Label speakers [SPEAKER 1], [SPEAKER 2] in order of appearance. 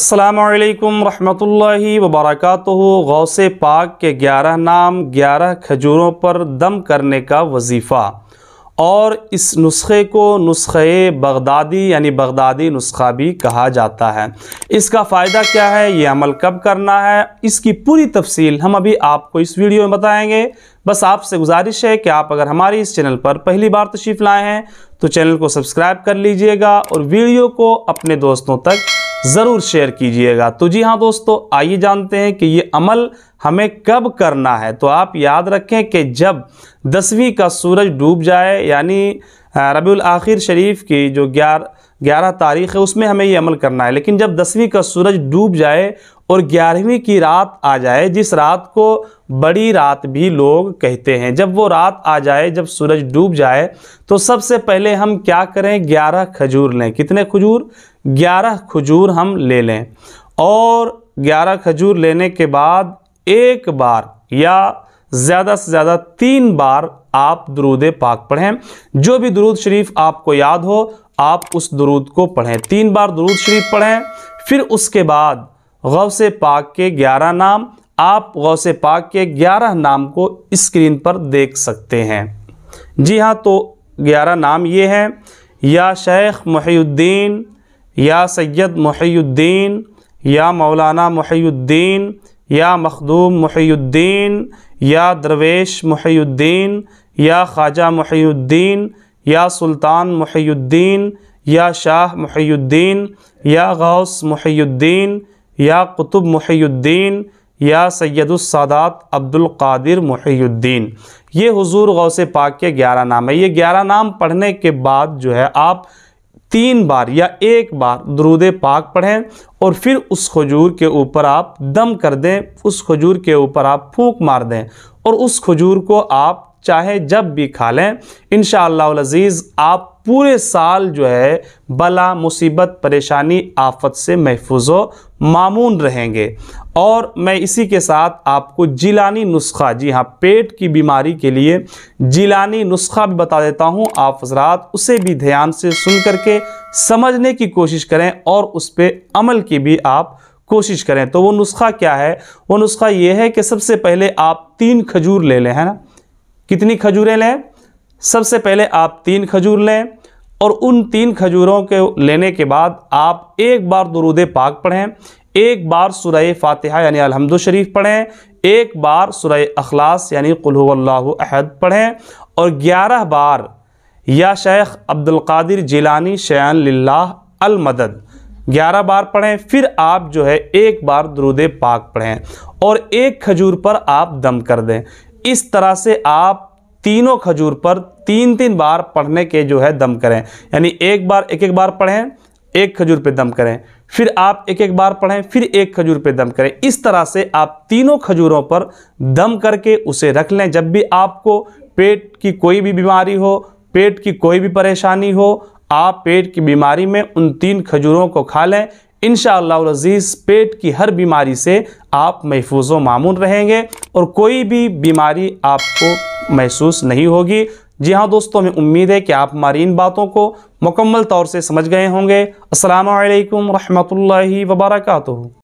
[SPEAKER 1] असलकम रहमतुल्लाहि गौ से पाक के ग्यारह नाम ग्यारह खजूरों पर दम करने का वजीफ़ा और इस नुस्खे को नुस्खे बगदादी यानी बगदादी नुस्खा भी कहा जाता है इसका फ़ायदा क्या है ये अमल कब करना है इसकी पूरी तफसील हम अभी आपको इस वीडियो में बताएंगे बस आपसे गुजारिश है कि आप अगर हमारी इस चैनल पर पहली बार तशीफ लाए हैं तो चैनल को सब्सक्राइब कर लीजिएगा और वीडियो को अपने दोस्तों तक ज़रूर शेयर कीजिएगा तो जी हाँ दोस्तों आइए जानते हैं कि ये अमल हमें कब करना है तो आप याद रखें कि जब दसवीं का सूरज डूब जाए यानी आखिर शरीफ की जो ग्यारह ग्यारह तारीख है उसमें हमें ये अमल करना है लेकिन जब दसवीं का सूरज डूब जाए और ग्यारहवीं की रात आ जाए जिस रात को बड़ी रात भी लोग कहते हैं जब वो रात आ जाए जब सूरज डूब जाए तो सबसे पहले हम क्या करें ग्यारह खजूर लें कितने खजूर ग्यारह खजूर हम ले लें और ग्यारह खजूर लेने के बाद एक बार या ज़्यादा से ज़्यादा तीन बार आप दरूद पाक पढ़ें जो भी दरूद शरीफ आपको याद हो आप उस दरूद को पढ़ें तीन बार दरूद शरीफ पढ़ें फिर उसके बाद से पाक के ग्यारह नाम आप से पाक के ग्यारह नाम को स्क्रीन पर देख सकते हैं जी हाँ तो ग्यारह नाम ये हैं या शेख महीद्दीन या सैयद महीद्दीन या मौलाना महीद्दीन या मखदूम महीद्दीन या दरवेश महीद्दीन या ख्वाजा महीद्दीन या सुल्तान मुहैद्दीन या शाह मुहीद्दीन या गौस मुहीद्दीन या कुतुब मुहीद्दीन या सैदुलसादात अब्दुल कादिर ये हुजूर गौस पाक के ग्यारह नाम है ये ग्यारह नाम पढ़ने के बाद जो है आप तीन बार या एक बार दरूद पाक पढ़ें और फिर उस खजूर के ऊपर आप दम कर दें उस खजूर के ऊपर आप फूंक मार दें और उस खजूर को आप चाहे जब भी खा लें इन शज़ीज़ आप पूरे साल जो है बला मुसीबत परेशानी आफत से महफूज मामून रहेंगे और मैं इसी के साथ आपको जिलानी नुस्खा जी हाँ पेट की बीमारी के लिए जिलानी नुस्खा भी बता देता हूँ आप हजरात उसे भी ध्यान से सुन करके समझने की कोशिश करें और उस पर अमल की भी आप कोशिश करें तो वो नुस्खा क्या है वो नुस्खा ये है कि सबसे पहले आप तीन खजूर ले लें है ना कितनी खजूरें लें सबसे पहले आप तीन खजूर लें और उन तीन खजूरों के लेने के बाद आप एक बार दरूद पाक पढ़ें एक बार सुरह फातिहा यानी अलहमद शरीफ पढ़ें एक बार सुरह अखलास यानी कुल्हल्लाहद पढ़ें और ग्यारह बार या शेख अब्दुल्कादिर जिलानी शैन लाला अलमदद ग्यारह बार पढ़ें फिर आप जो है एक बार दरूद पाक पढ़ें और एक खजूर पर आप दम कर दें इस तरह से आप तीनों खजूर पर तीन तीन बार पढ़ने के जो है दम करें यानी एक बार एक एक बार पढ़ें एक खजूर पे दम करें फिर आप एक एक बार पढ़ें फिर एक खजूर पे दम करें इस तरह से आप तीनों खजूरों पर दम करके उसे रख लें जब भी आपको पेट की कोई भी बीमारी हो पेट की कोई भी परेशानी हो आप पेट की बीमारी में उन तीन खजूरों को खा लें इन शजीज़ पेट की हर बीमारी से आप महफूज मामून रहेंगे और कोई भी बीमारी आपको महसूस नहीं होगी जी हाँ दोस्तों हमें उम्मीद है कि आप हमारी इन बातों को मुकम्मल तौर से समझ गए होंगे असल वरहमल वबरकू